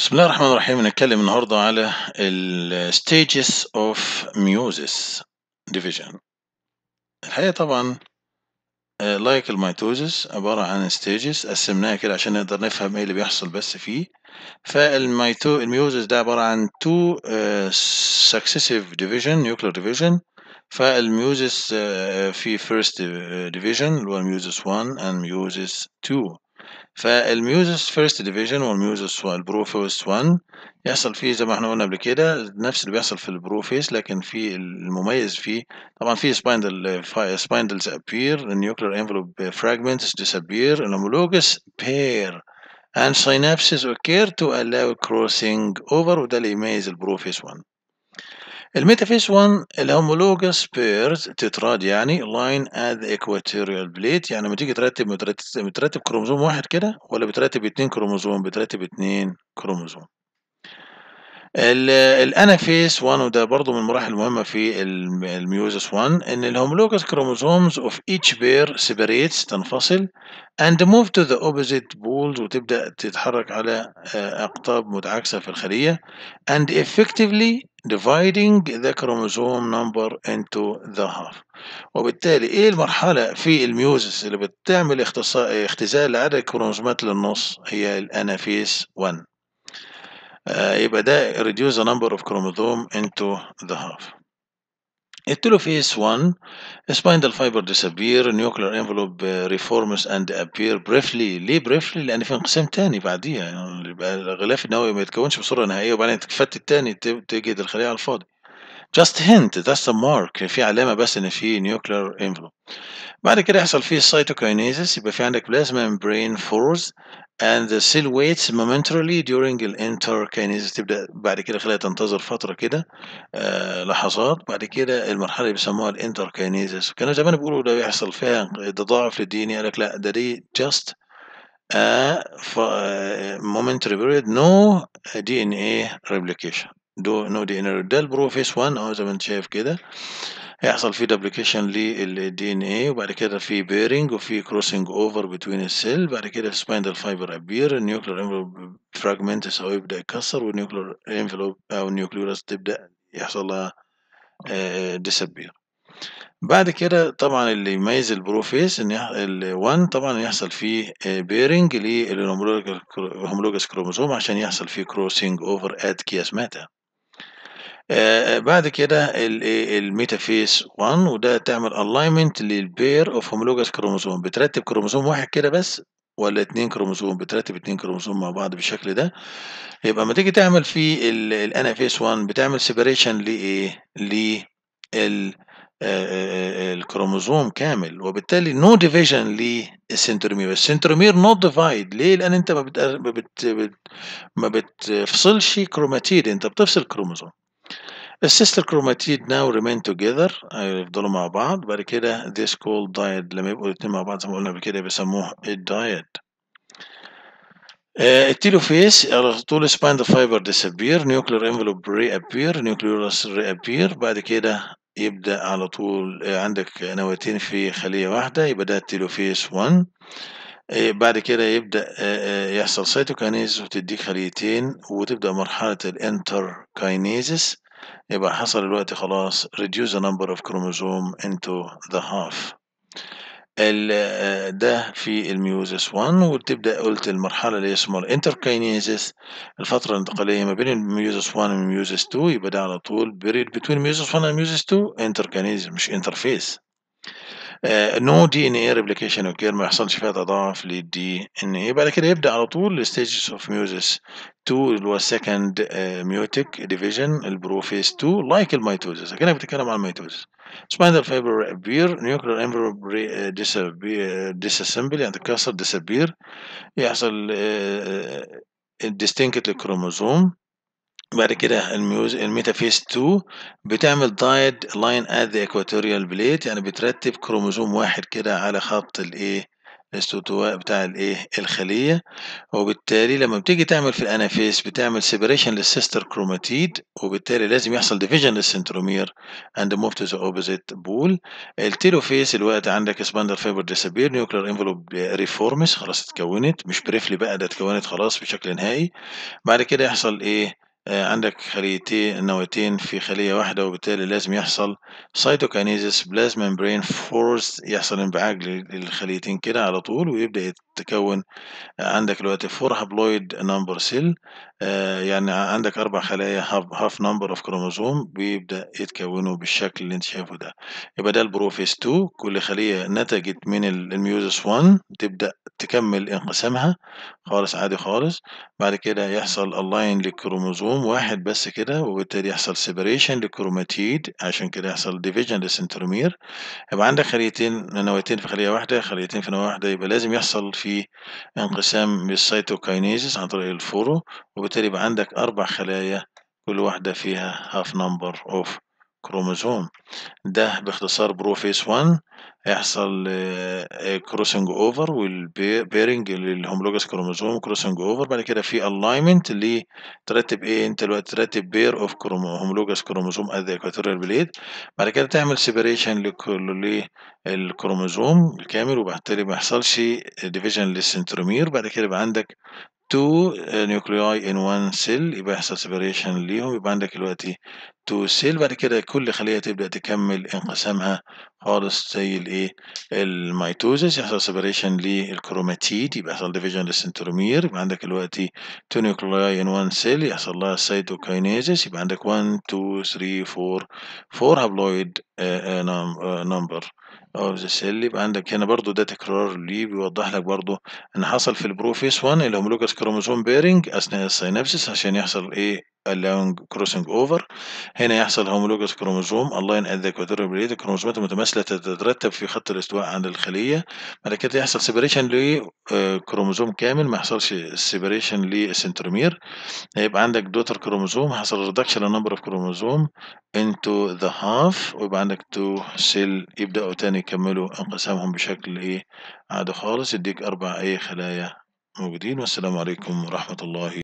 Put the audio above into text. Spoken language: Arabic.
بسم الله الرحمن الرحيم نتكلم النهاردة على ال stages of meiosis division الحقيقة طبعا لايك آه، الميتوزس عبارة عن stages قسمناها كده عشان نقدر نفهم ايه اللي بيحصل بس فيه فالميوزس ده عبارة عن two uh, successive division nuclear division فالميوزس uh, في first division اللي هو ميوزس 1 and ميوزس 2 فالميوزس فيرست ديفيجن والميوزس والبروفيس 1 يحصل فيه زي ما احنا قلنا قبل كده نفس اللي بيحصل في البروفيس لكن في المميز فيه طبعا في سبايندل سبايندلز ابير النيوكلير انفلوب فراجمنتس ديسابير الهومولوجس بير and synapses occur to allow crossing over وده اللي يميز البروفيس 1 الميتافيس 1 الهومولوجس بيرز تتراد يعني لاين اد ايكواتوريال بليت يعني لما تيجي ترتب مترتب كروموزوم واحد كده ولا بترتب اتنين كروموزوم بترتب اتنين كروموزوم الانافيس 1 وده برضه من المراحل المهمه في الميوزس 1 ان الهومولوجous كروموزومز اوف ايتش بير سيبريتس تنفصل and move to the opposite بولز وتبدا تتحرك على آه، اقطاب متعاكسه في الخليه and effectively dividing the chromosome number into the half وبالتالي ايه المرحله في الميوزس اللي بتعمل اختزال لعدد الكروموزومات للنص هي الانافيس 1 آه، يبقى ده reduce the number of chromosome into the half التلوفيس 1 spinal fiber disappear nuclear envelope reforms and appear briefly ليه briefly لان في انقسام تاني بعديها يعني يبقى الغلاف النووي ما يتكونش بصوره نهائيه وبعدين تتفتت التاني تجد الخليه على الفاضي just hint that's a mark في علامه بس ان في nuclear envelope بعد كده يحصل فيه cytokinesis يبقى في عندك بلازما membrane فورز and the cell waits momentarily during interkinesis تبدأ بعد كده خليها تنتظر فترة كده آه، لحظات بعد كده المرحلة اللي بيسموها الانتركينيزس كانوا زمان بيقولوا ده بيحصل فيها تضاعف للدي ان اي لك لا ده دي just a آه، momentary period no DNA replication دي no DNA ده البروفيس 1 اهو زي ما انت شايف كده هيحصل في دوبليكيشن للدي ان اي وبعد كده في بيرنج وفي كروسنج اوفر بتوين السيل بعد كده السبايندل فايبر ابير النيوكلير انفلوب فراجمنتس او يبدا يكسر والنيوكلير انفلوب او النيوكليورس تبدا يحصل لها ديسابير آه، بعد كده طبعا اللي يميز البروفيس ان ال 1 طبعا يحصل فيه بيرنج للهومولوجس كروموسوم عشان يحصل فيه كروسنج اوفر ات ماتر آه، بعد كده الميتافيس 1 وده تعمل الاينمنت للبير اوف هومولوجس كروموسوم بترتب كروموسوم واحد كده بس ولا اتنين كروموسوم بترتب اتنين كروموسوم مع بعض بالشكل ده يبقى ما تيجي تعمل في الانافيس 1 بتعمل سيبريشن لايه لل الكروموزوم كامل وبالتالي نو ديفيجن للسنترومير السنترومير نوت ديفايد ليه لان انت ما بت... ما بتفصلش كروماتيد انت بتفصل كروموزوم السيستر كروماتيد now remain together هيفضلوا مع بعض بعد كده ذيس كول دايت لما يبقوا الاتنين مع بعض زي ما قلنا قبل كده بيسموه الدايت التيلوفيس على طول ذا فايبر ديسابير نيوكلير انفلوب ري ابير نيوكليورس ري ابير بعد كده يبدا على طول عندك نواتين في خليه واحده يبقى ده التيلوفيس 1 بعد كده يبدا يحصل سيتوكينيز وتديك خليتين وتبدا مرحله الانتر كاينيزس يبقى حصل الوقت خلاص reduce the number of chromosome into the half ده في الميوزس 1 وتبدأ قلت المرحله اللي اسمها الانتركاينيزس الفتره الانتقاليه ما بين الميوزس 1 والميوزس 2 يبقى ده على طول period between ميوزس 1 والميوزس 2 انتركاينيزس مش انترفيس نو دي ان اي ريبليكيشن اوكير ما يحصلش فيها تضاعف للدي ان اي بعد كده يبدا على طول الستيجز اوف ميوزس 2 اللي هو السكند ميوتيك ديفيجن البروفيس 2 لايك الميتوزس اكنك بتتكلم عن الميتوزس سبايدر فايبر ابير نيوكلير امبر ديسسمبل يعني تتكسر ديسابير يحصل الديستنكت آه، للكروموزوم آه، آه، بعد كده الميوز 2 بتعمل دايد لاين ات ذا ايكواتوريال بليت يعني بترتب كروموزوم واحد كده على خط الايه الاستوتواء بتاع الايه الخليه وبالتالي لما بتيجي تعمل في الانافيس بتعمل سيبريشن للسيستر كروماتيد وبالتالي لازم يحصل ديفيجن للسنترومير اند موف تو ذا اوبوزيت بول التيلوفيس الوقت عندك سباندر فايبر ديسابير نيوكلير انفلوب ريفورمس خلاص اتكونت مش بريفلي بقى ده اتكونت خلاص بشكل نهائي بعد كده يحصل ايه آه، عندك خليتين نواتين في خلية واحدة وبالتالي لازم يحصل سيتوكينيزيس بلازما ممبرين فورس يحصل انبعاج للخليتين كده على طول ويبدأ تكون عندك دلوقتي 4 هابلويد نمبر سيل يعني عندك أربع خلايا هاف نمبر اوف كروموزوم بيبدأ يتكونوا بالشكل اللي انت شايفه ده يبقى ده البروفيس 2 كل خلية نتجت من الميوزس 1 تبدأ تكمل انقسامها خالص عادي خالص بعد كده يحصل الاين للكروموزوم واحد بس كده وبالتالي يحصل سيبريشن للكروماتيد عشان كده يحصل ديفيجن للسنترومير يبقى عندك خليتين نواتين في خلية واحدة خليتين في نواة واحدة يبقى لازم يحصل في انقسام بالسيتوكاينيزيس عن طريق الفورو وبالتالي يبقى عندك أربع خلايا كل واحدة فيها half number of كروموزوم ده باختصار بروفيس 1 هيحصل كروسنج اوفر والبيرنج للهوملوجس كروموزوم كروسنج اوفر بعد كده في الاينمنت اللي ترتب ايه انت دلوقتي ترتب بير اوف هوملوجس كروموزوم اد ايكواتوريال بليد بعد كده تعمل سيبريشن للكروموزوم الكامل وبالتالي ما يحصلش ديفيجن للسنترومير بعد كده يبقى عندك تو نيوكلياي ان وان سيل يبقى يحصل سيبريشن ليهم يبقى عندك دلوقتي تو سيل بعد كده كل خلية تبدأ تكمل انقسامها خالص زي الايه الميتوزيس يحصل سيبريشن للكروماتيد يبقى يحصل ديفيجن للسنترومير يبقى عندك دلوقتي تو نيوكلاي ان وان سيل يحصل لها سيتوكاينيزيس يبقى عندك 1 2 3 4 4 هابلويد نمبر اوف ذا سيل يبقى عندك هنا برضو ده تكرار لي بيوضح لك برضو ان حصل في البروفيس 1 الهومولوجس كروموسوم بيرنج اثناء السينابسس عشان يحصل ايه اللونج كروسنج اوفر هنا يحصل هومولوجس كروموزوم اللاين ات ذا بليد الكروموزومات المتماثله تترتب في خط الاستواء عند الخليه بعد كده يحصل سيبريشن لكروموزوم آه، كامل ما يحصلش سيبريشن للسنترومير هيبقى عندك دوتر كروموزوم حصل ريدكشن للنمبر اوف كروموزوم انتو ذا هاف ويبقى عندك تو سيل يبداوا تاني يكملوا انقسامهم بشكل ايه عادي خالص يديك اربع اي خلايا موجودين والسلام عليكم ورحمه الله